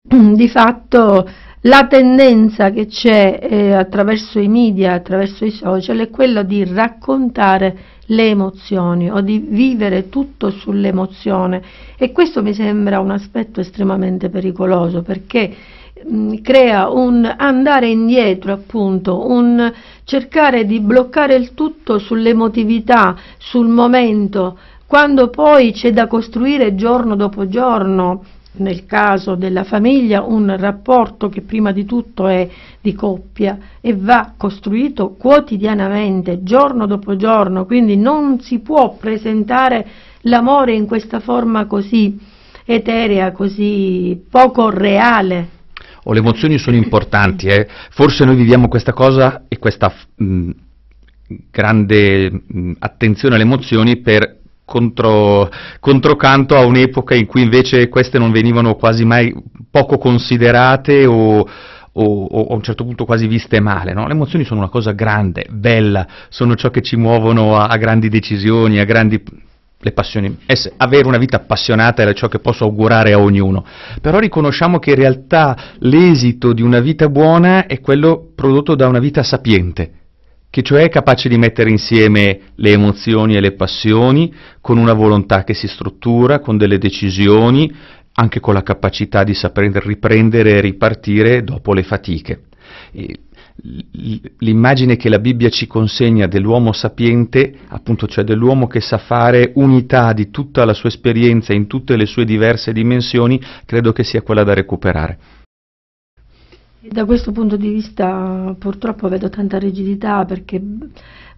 di fatto la tendenza che c'è eh, attraverso i media, attraverso i social, è quella di raccontare le emozioni o di vivere tutto sull'emozione e questo mi sembra un aspetto estremamente pericoloso perché mh, mm, crea un andare indietro appunto, un cercare di bloccare il tutto sull'emotività, sul momento, quando poi c'è da costruire giorno dopo giorno nel caso della famiglia un rapporto che prima di tutto è di coppia e va costruito quotidianamente, giorno dopo giorno, quindi non si può presentare l'amore in questa forma così eterea, così poco reale. Oh, le emozioni sono importanti, eh? forse noi viviamo questa cosa e questa mh, mm, grande mh, mm, attenzione alle emozioni per contro, controcanto a un'epoca in cui invece queste non venivano quasi mai poco considerate o o, o, a un certo punto quasi viste male. No? Le emozioni sono una cosa grande, bella, sono ciò che ci muovono a, a grandi decisioni, a grandi le passioni. Esse, avere una vita appassionata è ciò che posso augurare a ognuno, però riconosciamo che in realtà l'esito di una vita buona è quello prodotto da una vita sapiente che cioè è capace di mettere insieme le emozioni e le passioni con una volontà che si struttura, con delle decisioni, anche con la capacità di saper riprendere e ripartire dopo le fatiche. L'immagine che la Bibbia ci consegna dell'uomo sapiente, appunto cioè dell'uomo che sa fare unità di tutta la sua esperienza in tutte le sue diverse dimensioni, credo che sia quella da recuperare. Da questo punto di vista purtroppo vedo tanta rigidità perché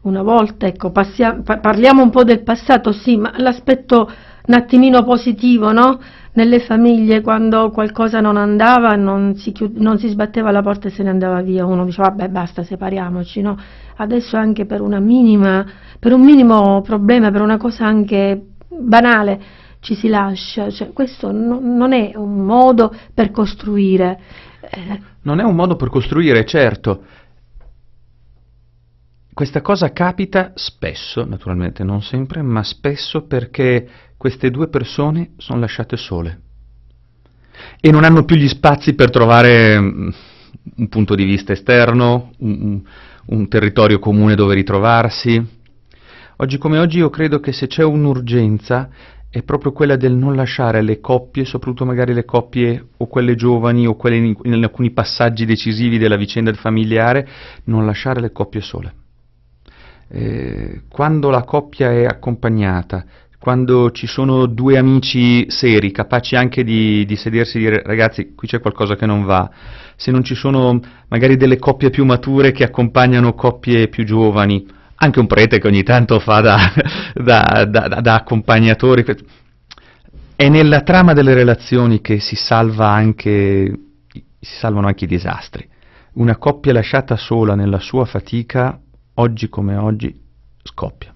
una volta, ecco, passia, parliamo un po' del passato, sì, ma l'aspetto un attimino positivo, no? Nelle famiglie quando qualcosa non andava non si, chiud- non si sbatteva la porta e se ne andava via, uno diceva vabbè basta separiamoci, no? Adesso anche per, minima, per un minimo problema, per una cosa anche banale ci si lascia, cioè, questo no, non è un modo per costruire, Non è un modo per costruire, certo. Questa cosa capita spesso, naturalmente, non sempre, ma spesso perché queste due persone sono lasciate sole e non hanno più gli spazi per trovare mm, un punto di vista esterno, un, un territorio comune dove ritrovarsi. Oggi come oggi io credo che se c'è un'urgenza è proprio quella del non lasciare le coppie, soprattutto magari le coppie o quelle giovani o quelle in, in alcuni passaggi decisivi della vicenda familiare, non lasciare le coppie sole. Eh, quando la coppia è accompagnata, quando ci sono due amici seri, capaci anche di, di, sedersi e dire ragazzi qui c'è qualcosa che non va, se non ci sono magari delle coppie più mature che accompagnano coppie più giovani, anche un prete che ogni tanto fa da, da, da, da accompagnatore. È nella trama delle relazioni che si, salva anche, si salvano anche i disastri. Una coppia lasciata sola nella sua fatica, oggi come oggi, scoppia.